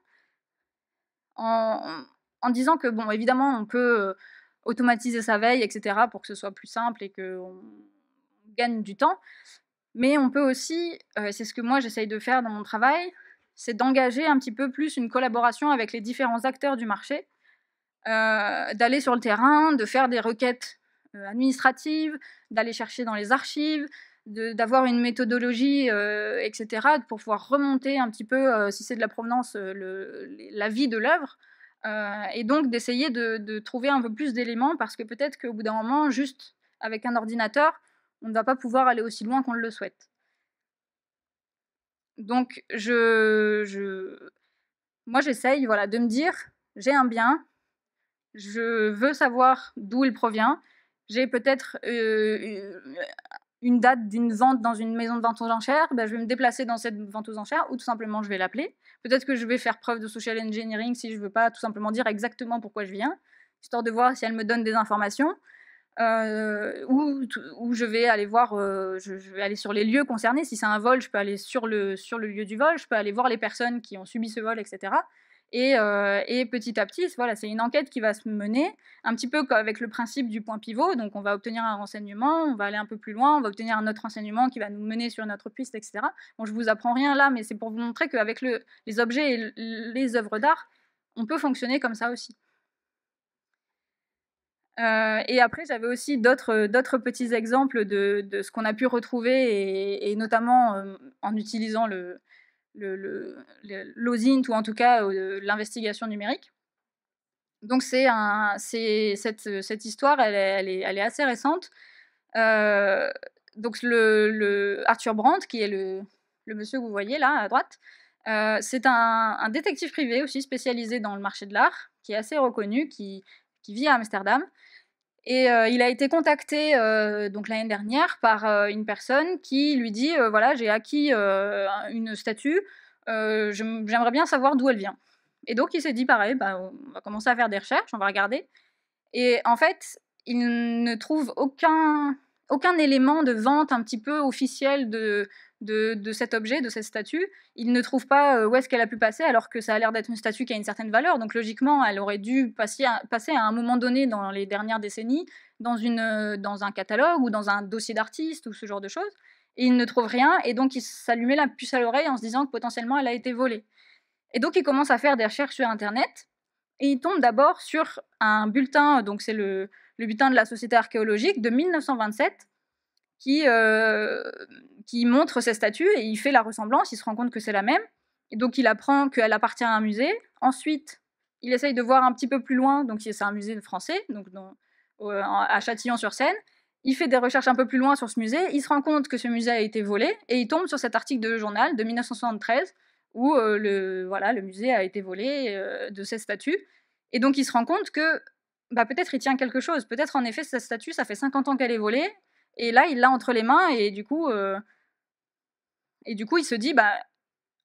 en, en, disant que, bon, évidemment, on peut euh, automatiser sa veille, etc., pour que ce soit plus simple et qu'on gagne du temps, mais on peut aussi, c'est ce que moi j'essaye de faire dans mon travail, c'est d'engager un petit peu plus une collaboration avec les différents acteurs du marché, euh, d'aller sur le terrain, de faire des requêtes euh, administratives, d'aller chercher dans les archives, d'avoir une méthodologie, euh, etc., pour pouvoir remonter un petit peu, si c'est de la provenance, la vie de l'œuvre. et donc d'essayer de, trouver un peu plus d'éléments parce que peut-être qu'au bout d'un moment, juste avec un ordinateur, on ne va pas pouvoir aller aussi loin qu'on le souhaite. Donc, je, moi, j'essaye voilà, de me dire, j'ai un bien, je veux savoir d'où il provient, j'ai peut-être euh, une date d'une vente dans une maison de vente aux enchères, ben, je vais me déplacer dans cette vente aux enchères ou tout simplement je vais l'appeler. Peut-être que je vais faire preuve de social engineering si je ne veux pas tout simplement dire exactement pourquoi je viens, histoire de voir si elle me donne des informations euh, ou, où je vais aller voir, euh, je, vais aller sur les lieux concernés. Si c'est un vol, je peux aller sur le, sur le lieu du vol, je peux aller voir les personnes qui ont subi ce vol, etc. Euh, et, petit à petit, voilà, c'est une enquête qui va se mener, un petit peu avec le principe du point pivot. Donc, on va obtenir un renseignement, on va aller un peu plus loin, on va obtenir un autre renseignement qui va nous mener sur notre piste, etc. Bon, je vous apprends rien là, mais c'est pour vous montrer qu'avec le, les objets et les œuvres d'art, on peut fonctionner comme ça aussi. Euh, et après, j'avais aussi d'autres, euh, petits exemples de, ce qu'on a pu retrouver, et, notamment euh, en utilisant le, le, l'OSINT ou en tout cas l'investigation numérique. Donc, c'est cette, histoire, elle, elle, est, assez récente. donc, le, Arthur Brandt, qui est le, monsieur que vous voyez là à droite, c'est un, un détective privé aussi spécialisé dans le marché de l'art, qui est assez reconnu, qui qui vit à Amsterdam. Et euh, il a été contacté euh, donc l'année dernière par euh, une personne qui lui dit voilà j'ai acquis une statue, j'aimerais bien savoir d'où elle vient. Et donc il s'est dit pareil, bah, on va commencer à faire des recherches, on va regarder. Et en fait, il ne trouve aucun aucun élément de vente un petit peu officiel de de, cet objet, de cette statue, il ne trouve pas euh, où est-ce qu'elle a pu passer alors que ça a l'air d'être une statue qui a une certaine valeur. Donc logiquement, elle aurait dû passer à, un moment donné dans les dernières décennies euh, dans, un catalogue ou dans un dossier d'artiste ou ce genre de choses. Et il ne trouve rien et donc il s'allumait la puce à l'oreille en se disant que potentiellement elle a été volée. Et donc il commence à faire des recherches sur Internet et il tombe d'abord sur un bulletin, donc c'est le, bulletin de la Société archéologique de 1927 qui... Euh, qui montre ses statues et il fait la ressemblance, il se rend compte que c'est la même. Et donc il apprend qu'elle appartient à un musée. Ensuite, il essaye de voir un petit peu plus loin, donc c'est un musée français, donc à Châtillon-sur-Seine. Il fait des recherches un peu plus loin sur ce musée, il se rend compte que ce musée a été volé et il tombe sur cet article de journal de 1973 où euh, le, voilà, le musée a été volé euh, de ses statues. Et donc il se rend compte que bah, peut-être il tient quelque chose, peut-être en effet cette statue, ça fait 50 ans qu'elle est volée, et là il l'a entre les mains et du coup euh, et du coup, il se dit, bah,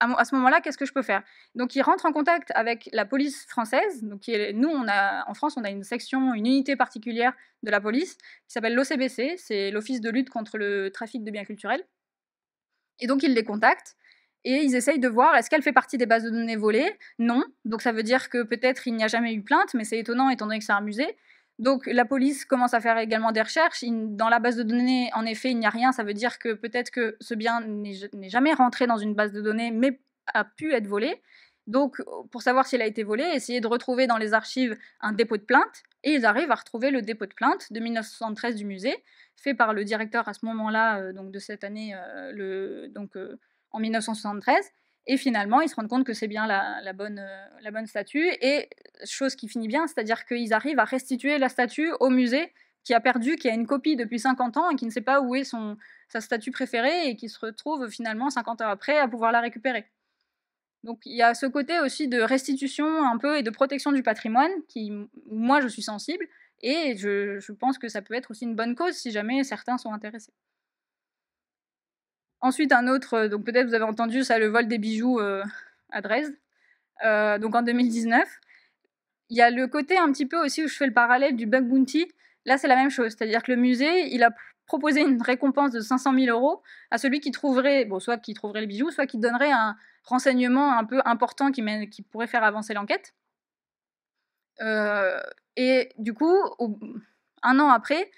à, ce moment-là, qu'est-ce que je peux faire Donc, il rentre en contact avec la police française. Donc, nous, en France, on a une section, une unité particulière de la police qui s'appelle l'OCBC, c'est l'Office de lutte contre le trafic de biens culturels. Et donc, il les contacte et ils essayent de voir est-ce qu'elle fait partie des bases de données volées Non. Donc, ça veut dire que peut-être il n'y a jamais eu plainte, mais c'est étonnant étant donné que c'est un musée. Donc la police commence à faire également des recherches. Dans la base de données, en effet, il n'y a rien. Ça veut dire que peut-être que ce bien n'est jamais rentré dans une base de données, mais a pu être volé. Donc, pour savoir s'il a été volé, essayer de retrouver dans les archives un dépôt de plainte. Et ils arrivent à retrouver le dépôt de plainte de 1973 du musée, fait par le directeur à ce moment-là, euh, donc de cette année, euh, donc, euh, en 1973. Et finalement, ils se rendent compte que c'est bien euh, la, bonne, statue. Et chose qui finit bien, c'est-à-dire qu'ils arrivent à restituer la statue au musée qui a perdu, qui a une copie depuis 50 ans et qui ne sait pas où est son, sa statue préférée et qui se retrouve finalement 50 heures après à pouvoir la récupérer. Donc il y a ce côté aussi de restitution un peu et de protection du patrimoine qui, moi, je suis sensible et je pense que ça peut être aussi une bonne cause si jamais certains sont intéressés. Ensuite, un autre, euh, donc peut-être vous avez entendu ça, le vol des bijoux euh, à Dresde, euh, donc en 2019. Il y a le côté un petit peu aussi où je fais le parallèle du bug bounty. Là, c'est la même chose, c'est-à-dire que le musée, il a proposé une récompense de 500 000 euros à celui qui trouverait, bon, soit qui trouverait les bijoux, soit qui donnerait un renseignement un peu important qui, mène, qui pourrait faire avancer l'enquête. et du coup, un an après,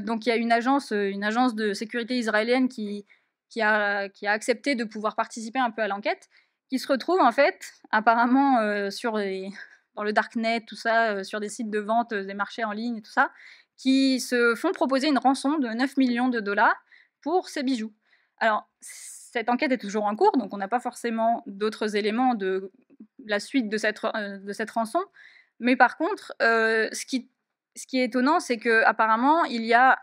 donc il y a une agence, une agence de sécurité israélienne qui qui a, accepté de pouvoir participer un peu à l'enquête, qui se retrouve en fait apparemment euh, sur dans le darknet, tout ça, euh, sur des sites de vente, euh, des marchés en ligne, tout ça, qui se font proposer une rançon de 9 millions de dollars pour ces bijoux. Alors, cette enquête est toujours en cours, donc on n'a pas forcément d'autres éléments de la suite de cette, de cette rançon. Mais par contre, ce, qui, ce qui est étonnant, c'est que apparemment il y a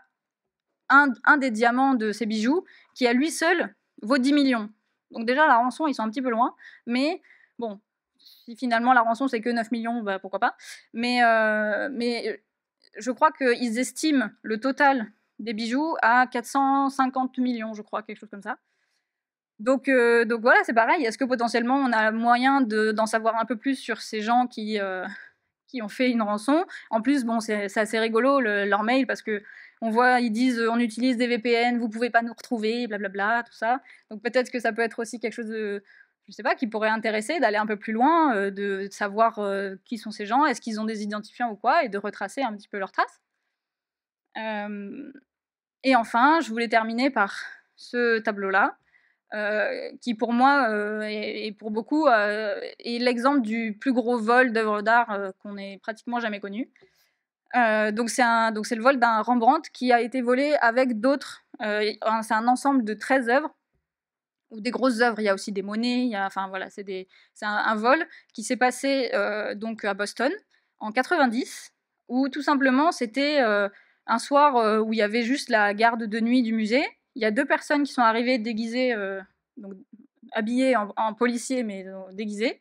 un, des diamants de ces bijoux, qui à lui seul vaut 10 millions. Donc déjà, la rançon, ils sont un petit peu loin. Mais bon, si finalement la rançon, c'est que 9 millions, bah, pourquoi pas. Mais, euh, mais je crois qu'ils estiment le total des bijoux à 450 millions, je crois, quelque chose comme ça. Donc, euh, donc voilà, c'est pareil. Est-ce que potentiellement on a moyen d'en savoir un peu plus sur ces gens qui, euh, qui ont fait une rançon En plus, bon, c'est assez rigolo leur mail parce que on voit, ils disent, euh, on utilise des VPN, vous pouvez pas nous retrouver, blablabla, tout ça. Donc peut-être que ça peut être aussi quelque chose de, je sais pas, qui pourrait intéresser d'aller un peu plus loin, euh, de savoir euh, qui sont ces gens, est-ce qu'ils ont des identifiants ou quoi, et de retracer un petit peu leurs traces. et enfin, je voulais terminer par ce tableau-là, qui pour moi et, et, pour beaucoup est l'exemple du plus gros vol d'œuvres d'art qu'on ait pratiquement jamais connu. Euh, donc c'est le vol d'un Rembrandt qui a été volé avec d'autres. Euh, c'est un ensemble de 13 œuvres ou des grosses œuvres. Il y a aussi des monnaies. y a, enfin voilà, c'est un, vol qui s'est passé euh, donc à Boston en 90, où tout simplement c'était un soir où il y avait juste la garde de nuit du musée. Il y a deux personnes qui sont arrivées déguisées, habillées en, en policiers mais déguisées.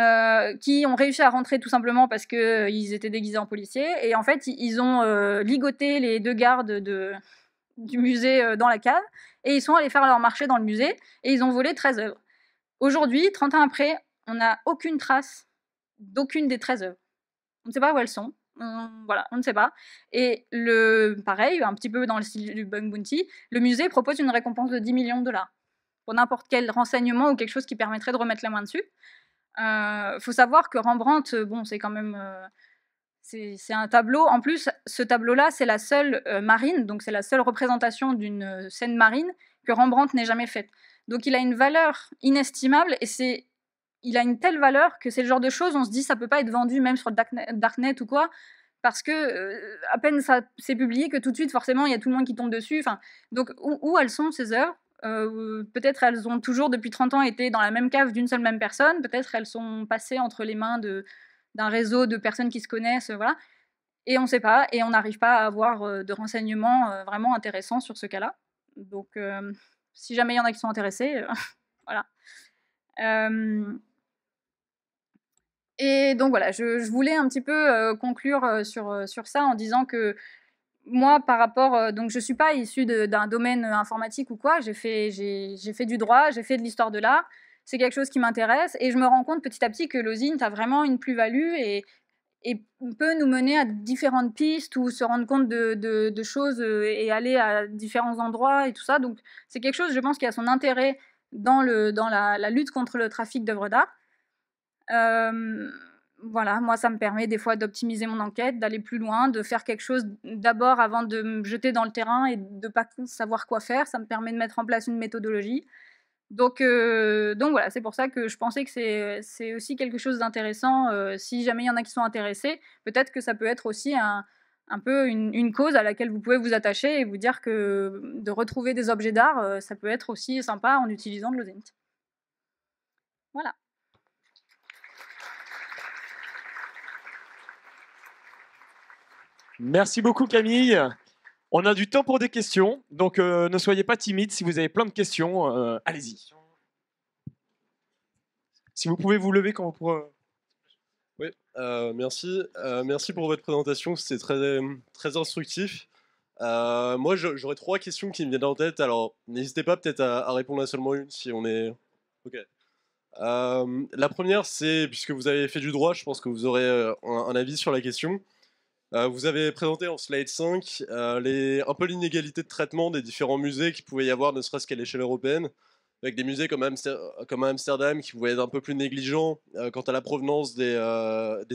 Euh, qui ont réussi à rentrer tout simplement parce qu'ils euh, étaient déguisés en policiers. Et en fait, ils ont euh, ligoté les deux gardes de, du musée dans la cave et ils sont allés faire leur marché dans le musée et ils ont volé 13 œuvres. Aujourd'hui, 30 ans après, on n'a aucune trace d'aucune des 13 œuvres. On ne sait pas où elles sont. voilà, on ne sait pas. Et le pareil, un petit peu dans le style du Bung Bounty, le musée propose une récompense de 10 millions de dollars pour n'importe quel renseignement ou quelque chose qui permettrait de remettre la main dessus. Il euh, faut savoir que Rembrandt, euh, bon, c'est quand même euh, c'est un tableau. En plus, ce tableau-là, c'est la seule marine, donc c'est la seule représentation d'une scène marine que Rembrandt n'ait jamais faite. Donc il a une valeur inestimable et c'est il a une telle valeur que c'est le genre de choses, on se dit ça peut pas être vendu même sur Darknet ou quoi, parce que à peine ça s'est publié que tout de suite forcément il y a tout le monde qui tombe dessus. Enfin, donc où, où elles sont ces œuvres euh, peut-être elles ont toujours depuis 30 ans été dans la même cave d'une seule même personne, peut-être elles sont passées entre les mains d'un réseau de personnes qui se connaissent, voilà. Et on ne sait pas, et on n'arrive pas à avoir euh, de renseignements euh, vraiment intéressants sur ce cas-là. Donc, si jamais il y en a qui sont intéressés, voilà. et donc voilà, je, je, voulais un petit peu conclure sur, sur ça en disant que moi, par rapport, euh, donc je suis pas issue d'un domaine informatique ou quoi. J'ai fait, j'ai fait du droit, j'ai fait de l'histoire de l'art. C'est quelque chose qui m'intéresse et je me rends compte petit à petit que l'osine a vraiment une plus-value et, et, peut nous mener à différentes pistes ou se rendre compte de, choses euh, et aller à différents endroits et tout ça. Donc c'est quelque chose, je pense, qui a son intérêt dans, le, dans la, la lutte contre le trafic d'œuvres d'art. Euh, voilà, moi, ça me permet des fois d'optimiser mon enquête, d'aller plus loin, de faire quelque chose d'abord avant de me jeter dans le terrain et de ne pas savoir quoi faire. Ça me permet de mettre en place une méthodologie. Donc, euh, donc voilà, c'est pour ça que je pensais que c'est aussi quelque chose d'intéressant. Euh, si jamais il y en a qui sont intéressés, peut-être que ça peut être aussi un, peu une, cause à laquelle vous pouvez vous attacher et vous dire que de retrouver des objets d'art, euh, ça peut être aussi sympa en utilisant de l'OSINT. Voilà. Merci beaucoup Camille. On a du temps pour des questions, donc euh, ne soyez pas timide. Si vous avez plein de questions, euh, allez-y. Si vous pouvez vous lever quand vous pourrez. Oui, euh, merci. merci pour votre présentation, C'est très, instructif. moi, j'aurais trois questions qui me viennent en tête, alors n'hésitez pas peut-être à, répondre à seulement une si on est. Ok. la première, c'est, puisque vous avez fait du droit, je pense que vous aurez un avis sur la question. Euh, vous avez présenté en slide 5 euh, un peu l'inégalité de traitement des différents musées qui pouvaient y avoir, ne serait-ce qu'à l'échelle européenne, avec des musées comme, Amsterdam qui pouvaient être un peu plus négligents euh, quant à la provenance des,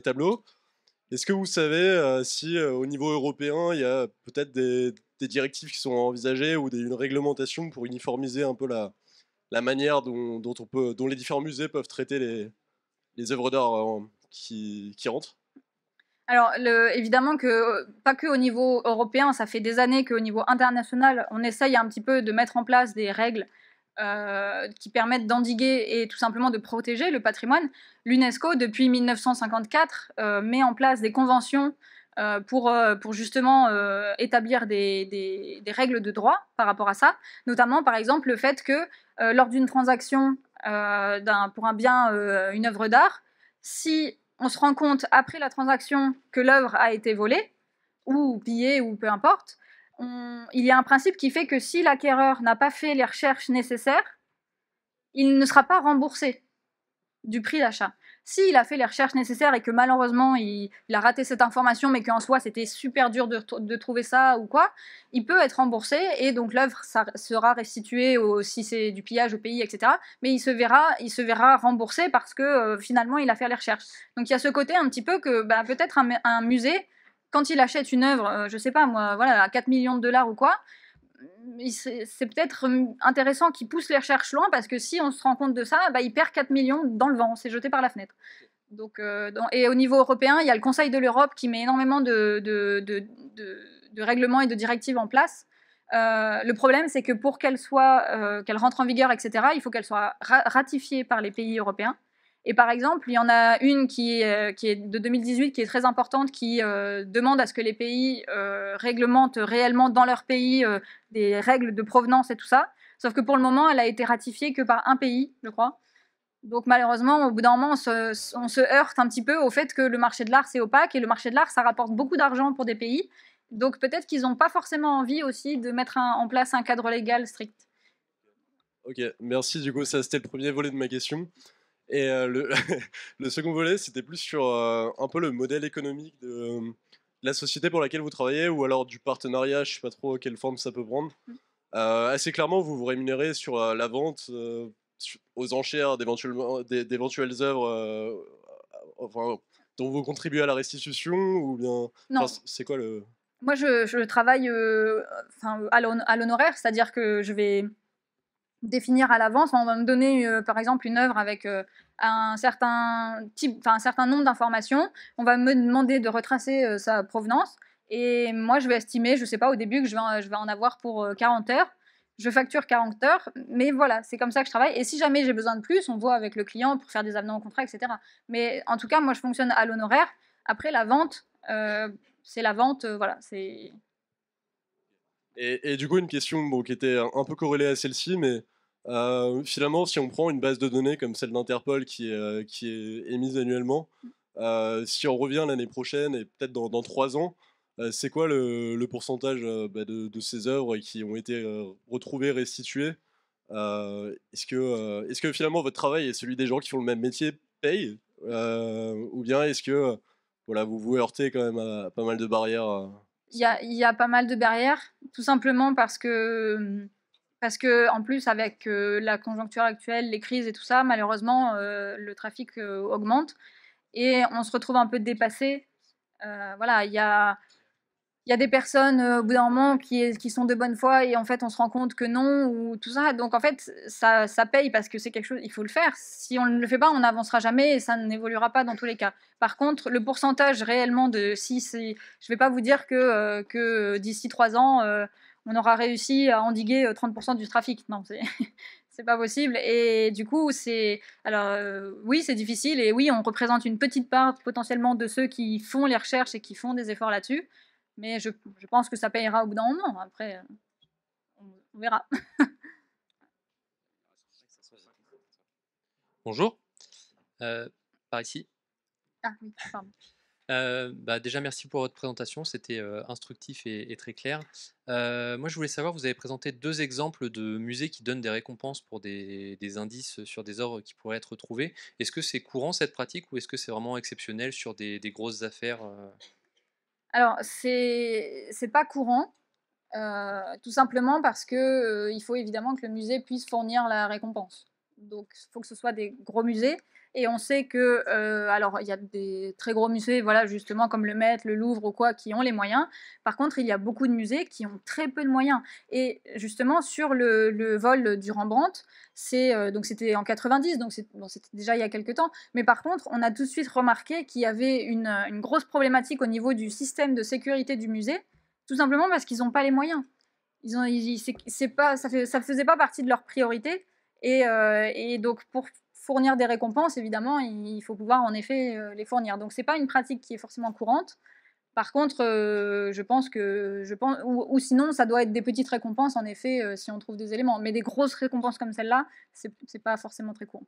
tableaux. Est-ce que vous savez si au niveau européen, il y a peut-être des, directives qui sont envisagées ou une réglementation pour uniformiser un peu la, manière dont, on peut, dont les différents musées peuvent traiter les, œuvres d'art qui, qui rentrent alors, évidemment que euh, pas que au niveau européen, ça fait des années qu'au niveau international, on essaye un petit peu de mettre en place des règles euh, qui permettent d'endiguer et tout simplement de protéger le patrimoine. L'UNESCO, depuis 1954, euh, met en place des conventions pour, pour, justement établir des, des, règles de droit par rapport à ça, notamment par exemple le fait que lors d'une transaction pour un bien, une œuvre d'art, si on se rend compte après la transaction que l'œuvre a été volée ou pillée ou peu importe, il y a un principe qui fait que si l'acquéreur n'a pas fait les recherches nécessaires, il ne sera pas remboursé du prix d'achat. S'il a fait les recherches nécessaires et que malheureusement il, a raté cette information, mais qu'en soi c'était super dur de, trouver ça ou quoi, il peut être remboursé et donc l'œuvre sera restituée au, si c'est du pillage au pays, etc. Mais il se verra, il se verra remboursé parce que euh, finalement il a fait les recherches. Donc il y a ce côté un petit peu que bah, peut-être un, musée quand il achète une œuvre, euh, je sais pas moi, voilà, à 4 millions de dollars ou quoi, c'est peut-être intéressant qu'ils poussent les recherches loin parce que si on se rend compte de ça, bah, il perd 4 millions dans le vent, c'est jeté par la fenêtre. Donc, euh, et au niveau européen, il y a le Conseil de l'Europe qui met énormément de, règlements et de directives en place. Euh, le problème, c'est que pour qu'elles soit, euh, rentre en vigueur, etc., il faut qu'elles soient ratifiées ratifiée par les pays européens. Et par exemple, il y en a une qui est, euh, qui est de 2018 qui est très importante, qui euh, demande à ce que les pays euh, réglementent réellement dans leur pays des règles de provenance et tout ça. Sauf que pour le moment, elle a été ratifiée que par un pays, je crois. Donc malheureusement, au bout d'un moment, on se, heurte un petit peu au fait que le marché de l'art, c'est opaque et le marché de l'art, ça rapporte beaucoup d'argent pour des pays. Donc peut-être qu'ils n'ont pas forcément envie aussi de mettre en place un cadre légal strict. Ok, merci. Du coup, ça c'était le premier volet de ma question. Et le, le, second volet, c'était plus sur un peu le modèle économique de la société pour laquelle vous travaillez ou alors du partenariat, je ne sais pas trop quelle forme ça peut prendre. Mmh. assez clairement, vous vous rémunérez sur la vente aux enchères d'éventuelles œuvres dont vous contribuez à la restitution ou bien. Non. c'est quoi le. Moi, je, travaille à l'honoraire, c'est-à-dire que je vais définir à l'avance. on va me donner, euh, par exemple, une œuvre avec euh, un certain type, enfin, un certain nombre d'informations. On va me demander de retracer euh, sa provenance. Et moi, je vais estimer, je sais pas, au début, que je vais, je vais en avoir pour 40 heures. Je facture 40 heures, mais voilà, c'est comme ça que je travaille. Et si jamais j'ai besoin de plus, on voit avec le client pour faire des avenants au contrat, etc. Mais en tout cas, moi, je fonctionne à l'honoraire. Après, la vente, c'est la vente, voilà, c'est... Et, du coup, une question qui était un peu corrélée à celle-ci, mais euh, finalement, si on prend une base de données comme celle d'Interpol qui, est, euh, qui est émise annuellement, euh, si on revient l'année prochaine et peut-être dans, trois ans, c'est quoi le, le pourcentage bah, de, de, ces œuvres qui ont été retrouvées, restituées Est-ce que, est que, finalement votre travail et celui des gens qui font le même métier payent Ou bien est-ce que voilà, vous vous heurtez quand même à, à pas mal de barrières il y, a, il y a, pas mal de barrières, tout simplement parce que hum, parce que en plus, avec euh, la conjoncture actuelle, les crises et tout ça, malheureusement, euh, le trafic euh, augmente et on se retrouve un peu dépassé. voilà, il y a, y a des personnes au bout d'un moment qui, qui sont de bonne foi et en fait, on se rend compte que non ou tout ça. Donc en fait, ça, ça paye parce que c'est quelque chose, il faut le faire. Si on ne le fait pas, on n'avancera jamais et ça n'évoluera pas dans tous les cas. Par contre, le pourcentage réellement de si, je ne vais pas vous dire que, que d'ici trois ans on aura réussi à endiguer 30% euh, du trafic. Non, c'est c'est pas possible. Et du coup, c'est alors euh, oui, c'est difficile et oui, on représente une petite part potentiellement de ceux qui font les recherches et qui font des efforts là-dessus. Mais je, pense que ça payera au bout d'un moment. Après, euh, on, verra. Bonjour, par ici. Ah oui, pardon. Euh, bah déjà, merci pour votre présentation, c'était euh, instructif et, très clair. Euh, moi, je voulais savoir, vous avez présenté deux exemples de musées qui donnent des récompenses pour des, indices sur des ordres qui pourraient être trouvés. Est-ce que c'est courant cette pratique ou est-ce que c'est vraiment exceptionnel sur des, grosses affaires Alors, c'est pas courant. tout simplement parce qu'il faut évidemment que le musée puisse fournir la récompense. Donc, il faut que ce soit des gros musées. Et on sait que, euh, alors, il y a des très gros musées, voilà, justement, comme le Met, le Louvre ou quoi, qui ont les moyens. Par contre, il y a beaucoup de musées qui ont très peu de moyens. Et justement, sur le, vol du Rembrandt, c'est euh, donc c'était en 90, donc c'était déjà il y a quelques temps. Mais par contre, on a tout de suite remarqué qu'il y avait une, grosse problématique au niveau du système de sécurité du musée, tout simplement parce qu'ils n'ont pas les moyens. Ils ont, ils, pas, ça, ne ça faisait pas partie de leur priorité. Et, euh, et donc, pour fournir des récompenses, évidemment, il faut pouvoir en effet euh, les fournir. Donc, ce n'est pas une pratique qui est forcément courante. Par contre, euh, je pense que. Je pense, ou, sinon, ça doit être des petites récompenses, en effet, euh, si on trouve des éléments. Mais des grosses récompenses comme celle-là, ce n'est pas forcément très courant.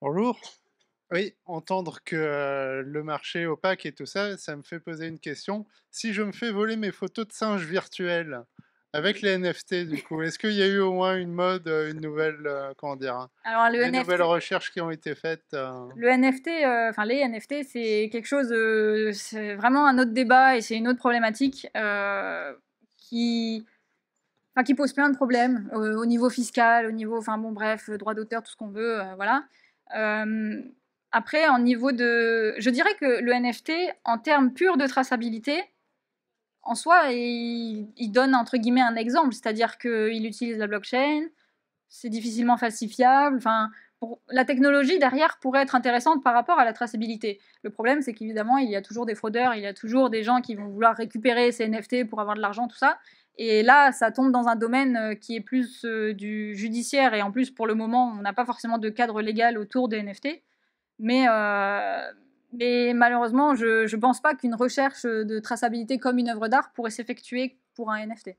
Bonjour. Oui, entendre que le marché opaque et tout ça, ça me fait poser une question. Si je me fais voler mes photos de singes virtuels, avec les NFT, du coup, est-ce qu'il y a eu au moins une mode, euh, une nouvelle, euh, comment dire, hein, Alors, nouvelles recherches qui ont été faites euh? Le NFT, enfin les NFT, c'est quelque chose, c'est vraiment un autre débat et c'est une autre problématique qui, qui pose plein de problèmes au niveau fiscal, au niveau, enfin bon, bref, droit d'auteur, tout ce qu'on veut, voilà. après, en niveau de, je dirais que le NFT, en termes purs de traçabilité, en soi, il, donne entre guillemets un exemple, c'est-à-dire qu'il utilise la blockchain, c'est difficilement falsifiable. Enfin, la technologie derrière pourrait être intéressante par rapport à la traçabilité. Le problème, c'est qu'évidemment, il y a toujours des fraudeurs, il y a toujours des gens qui vont vouloir récupérer ces NFT pour avoir de l'argent, tout ça. Et là, ça tombe dans un domaine euh, qui est plus euh, du judiciaire. Et en plus, pour le moment, on n'a pas forcément de cadre légal autour des NFT. Mais, euh, mais malheureusement, je ne pense pas qu'une recherche de traçabilité comme une œuvre d'art pourrait s'effectuer pour un NFT.